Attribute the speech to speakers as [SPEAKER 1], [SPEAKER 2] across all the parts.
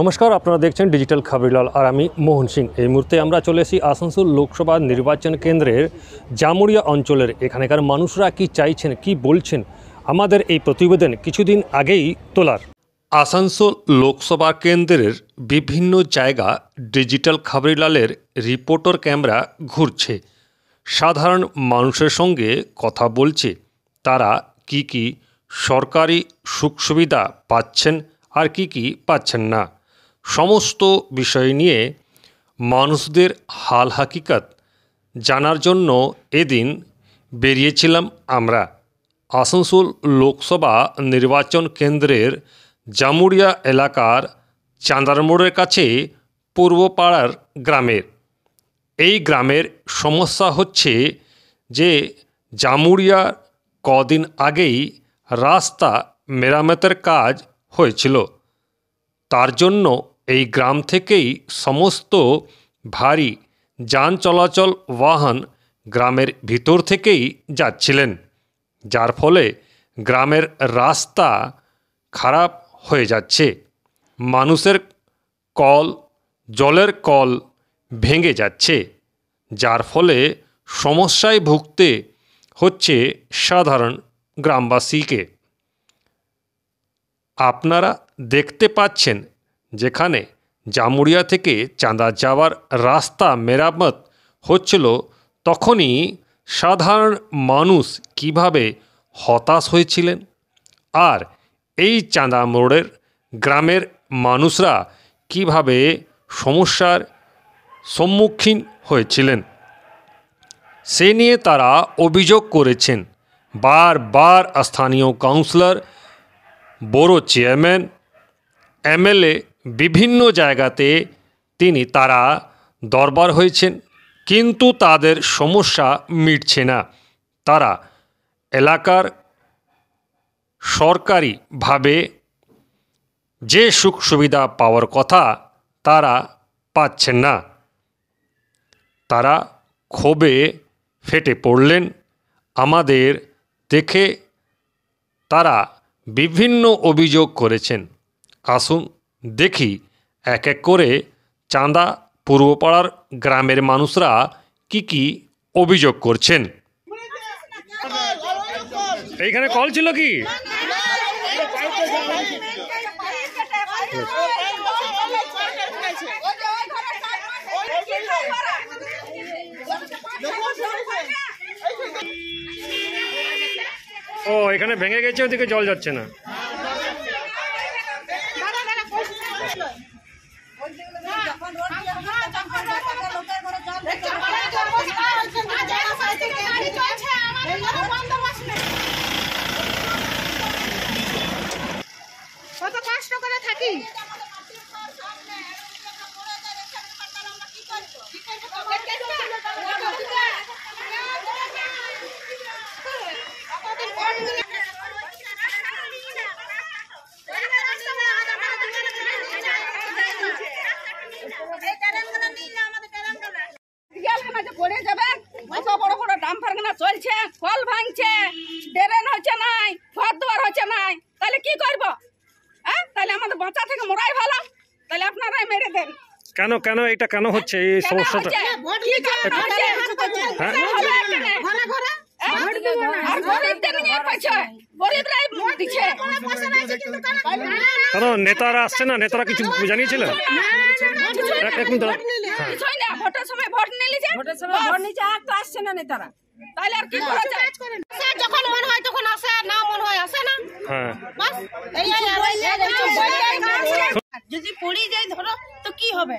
[SPEAKER 1] নমস্কার আপনারা দেখছেন ডিজিটাল খাবরিলাল আর আমি মোহন সিং এই মুহূর্তে আমরা চলে এসেছি আসানসোল লোকসভা নির্বাচন কেন্দ্রের জামুরিয়া অঞ্চলের এখানকার মানুষরা কি চাইছেন কি বলছেন আমাদের এই প্রতিবেদন কিছুদিন আগেই তোলার আসানসোল লোকসভা কেন্দ্রের বিভিন্ন জায়গা ডিজিটাল খাবরিলালের রিপোর্টার ক্যামেরা ঘুরছে সাধারণ মানুষের সঙ্গে কথা বলছে তারা কি কি সরকারি সুখ সুবিধা পাচ্ছেন আর কি কি পাচ্ছেন না সমস্ত বিষয় নিয়ে মানুষদের হাল হাকিকাত জানার জন্য এদিন বেরিয়েছিলাম আমরা আসানসোল লোকসভা নির্বাচন কেন্দ্রের জামুড়িয়া এলাকার চাঁদারমোড়ের কাছে পূর্বপাড়ার গ্রামের এই গ্রামের সমস্যা হচ্ছে যে জামুড়িয়া কদিন আগেই রাস্তা মেরামতের কাজ হয়েছিল তার জন্য এই গ্রাম থেকেই সমস্ত ভারী যান চলাচল বাহন গ্রামের ভিতর থেকেই যাচ্ছিলেন যার ফলে গ্রামের রাস্তা খারাপ হয়ে যাচ্ছে মানুষের কল জলের কল ভেঙে যাচ্ছে যার ফলে সমস্যায় ভুগতে হচ্ছে সাধারণ গ্রামবাসীকে আপনারা দেখতে পাচ্ছেন যেখানে জামুরিয়া থেকে চাঁদা যাওয়ার রাস্তা মেরামত হচ্ছিল তখনই সাধারণ মানুষ কিভাবে হতাশ হয়েছিলেন আর এই চাঁদা মোড়ের গ্রামের মানুষরা কিভাবে সমস্যার সম্মুখীন হয়েছিলেন সে নিয়ে তারা অভিযোগ করেছেন বারবার স্থানীয় কাউন্সিলর বড় চেয়ারম্যান এমএলএ বিভিন্ন জায়গাতে তিনি তারা দরবার হয়েছেন কিন্তু তাদের সমস্যা মিটছে না তারা এলাকার সরকারিভাবে যে সুখ সুবিধা পাওয়ার কথা তারা পাচ্ছেন না তারা ক্ষোভে ফেটে পড়লেন আমাদের দেখে তারা বিভিন্ন অভিযোগ করেছেন আসুন দেখি এক এক করে চাঁদা পূর্বপাড়ার গ্রামের মানুষরা কি কি অভিযোগ করছেন এইখানে কল ছিল কি ও এখানে ভেঙে গেছে ওদিকে জল যাচ্ছে না
[SPEAKER 2] চলছে কল ভাঙছে ট্রেন হচ্ছে নাই ঘর দোয়ার হচ্ছে নাই তাহলে কি করব হ্যাঁ তাহলে আমাদের বাঁচা থেকে মরাই ভালো তাহলে আপনারাই মেরে দেন
[SPEAKER 1] কেন কেন এটা কেন হচ্ছে এই সমস্যাটা কেন হ্যাঁ। নেতারা আসছে না নেতারা কিছু জানিয়েছিল
[SPEAKER 2] ভোটের সময় ভোট নিয়ে ভোটের সময় ভোট নিচে আর তো আসছে না নেতারা তাহলে আর কি করা যায় যখন মন হয় তখন আসে না মন হয় আসে না হ্যাঁ যদি পড়ে যায় ধরো তো কি হবে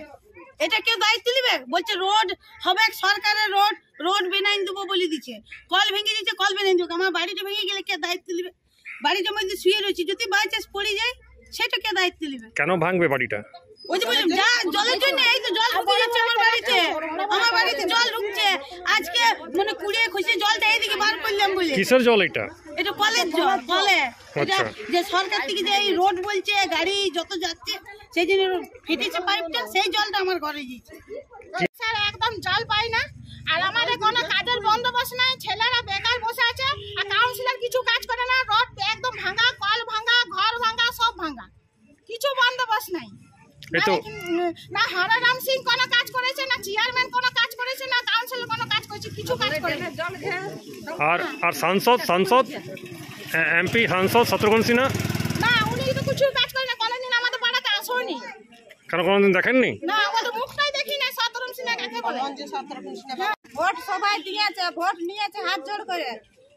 [SPEAKER 2] এটা কেউ দায়িত্ব নিবে বলছে রোড হবে সরকারের রোড রোড বেনাইন দেবো বলে দিচ্ছে কল ভেঙে দিচ্ছে কল বেনাইন দেবো আমার বাড়িটা ভেঙে গেলে কে দায়িত্ব নিবে বাড়িটার মধ্যে শুয়ে রয়েছে যদি বাই চান্স পড়ে যায় সেটা কে দায়িত্ব নিবে
[SPEAKER 1] কেন ভাঙবে বাড়িটা
[SPEAKER 2] মানে কিসের জল এটা এটা কলের জল কলে আচ্ছা। যে সরকার থেকে যে এই রোড বলছে গাড়ি যত যাচ্ছে সেই জন্য ফেটেছে পাইপটা সেই জলটা আমার ঘরে দিচ্ছে স্যার একদম জল পাই না আর আমাদের কোনো কাজের বন্দোবস্ত নাই ছেলেরা বেকার বসে আছে আর কাউন্সিলর কিছু কাজ করে না রোড একদম ভাঙা কল এতো মানে না হারারাম সিং কোনো কাজ করেছে না চেয়ারম্যান কোনো কাজ করেছে না কাউন্সিলর কোনো কাজ করেছে কিছু কাজ করেছে
[SPEAKER 1] আর আর সাংসদ সাংসদ এমপি সাংসদ শত্রুঘ্ন সিনহা
[SPEAKER 2] না উনি তো কিছু কাজ করেন কোনোদিন আমাদের পাড়াতে আসেনি
[SPEAKER 1] কেন কোনোদিন দেখেননি না
[SPEAKER 2] আমাদের মুখটাই দেখি না শত্রুঘ্ন সিনহা কাকে বলে হ্যাঁ, ভোট সবাই দিয়েছে ভোট নিয়েছে হাত জোড় করে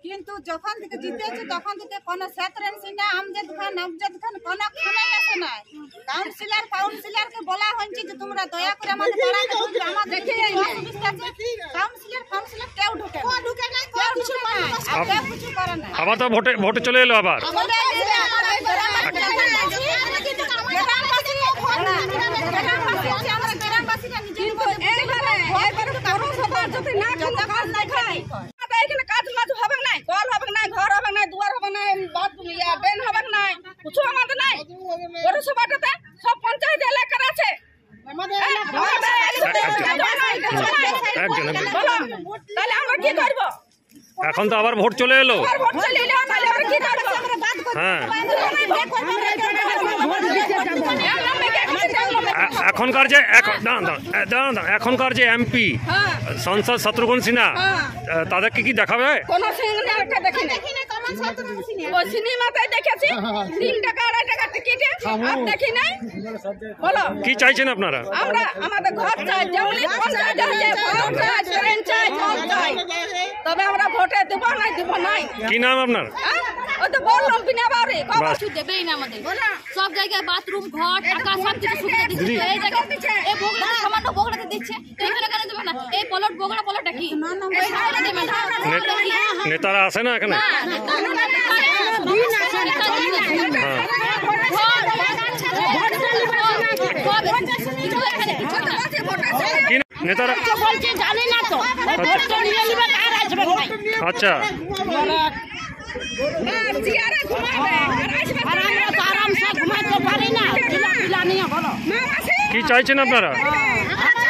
[SPEAKER 2] কিন্তু যখন থেকে জিতেছে তখন থেকে কোনো শত্রুঘ্ন সিনহা আমজাদ খান আমজাদ খান কোন খেলাই আসে কাউন্সিলর কাউন্সিলর কে বলা হইছে যে তোমরা দয়া করে আমাদের পাড়া ঢুকবে আমাদের দেখে কাউন্সিলর কাউন্সিলর কেউ ঢুকে না ঢুকে না
[SPEAKER 1] আপনি কিছু করেন না আবার তো ভোটে ভোটে চলে এলো আবার এখন তো আবার ভোট চলে এলো হ্যাঁ এখনকার যে এখনকার যে এমপি হ্যাঁ। সংসদ শত্রুঘ্ন সিনহা হ্যাঁ। তাদেরকে কি দেখাবে
[SPEAKER 2] ও সিনেমাতে দেখেছি হ্যাঁ, হ্যাঁ, হ্যাঁ। তিন টাকা আড়াই টাকা টিকিটে কি চাইছেন আপনারা আমরা আমাদের ঘর চাই যেমনি ট্রেন চাই তবে আমরা ভোটে দেবো নাই
[SPEAKER 1] দেবো নাই কি নাম আপনার
[SPEAKER 2] তো বললাম কিছু সব জায়গায় বাথরুম ঘর টাকা সব কিছু দিচ্ছে কি
[SPEAKER 1] নেতারা আছে না এখানে আচ্ছা কি চাইছেন আপনারা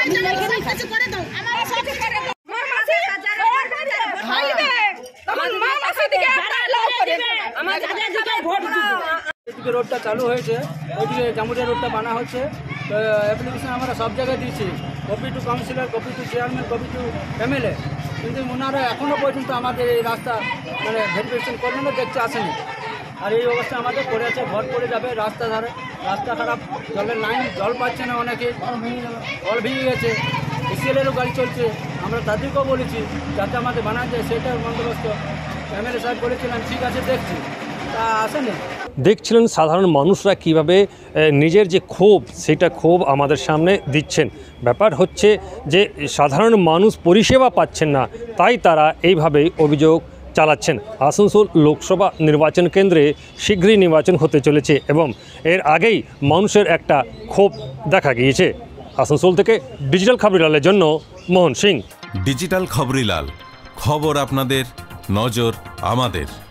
[SPEAKER 2] রোডটা চালু হয়েছে ওইদিকে জামুরিয়া রোডটা বানা হচ্ছে অ্যাপ্লিকেশন আমরা সব জায়গায় দিয়েছি copy to councillor copy to chairman copy to MLA কিন্তু ওনারা এখনও পর্যন্ত আমাদের এই রাস্তা মানে ভেরিফিকেশন করলেন দেখতে আসেনি আর এই অবস্থা আমাদের পড়ে আছে ঘর পড়ে যাবে রাস্তা ধারে রাস্তা খারাপ জলের লাইন জল পাচ্ছে না অনেকে জল ভেঙে গেছে এসিএলেরও গাড়ি চলছে আমরা তাদেরকেও বলেছি যাতে আমাদের বানা যায় সেটার বন্দোবস্ত ফ্যামিলি সাহেব বলেছিলাম ঠিক আছে দেখছি তা আসেনি
[SPEAKER 1] দেখছিলেন সাধারণ মানুষরা কিভাবে নিজের যে ক্ষোভ সেটা ক্ষোভ আমাদের সামনে দিচ্ছেন ব্যাপার হচ্ছে যে সাধারণ মানুষ পরিষেবা পাচ্ছেন না তাই তারা এইভাবেই অভিযোগ চালাচ্ছেন আসানসোল লোকসভা নির্বাচন কেন্দ্রে শীঘ্রই নির্বাচন হতে চলেছে এবং এর আগেই মানুষের একটা ক্ষোভ দেখা গিয়েছে আসানসোল থেকে ডিজিটাল খবরিলালের জন্য মোহন সিং ডিজিটাল খবরিলাল খবর আপনাদের নজর আমাদের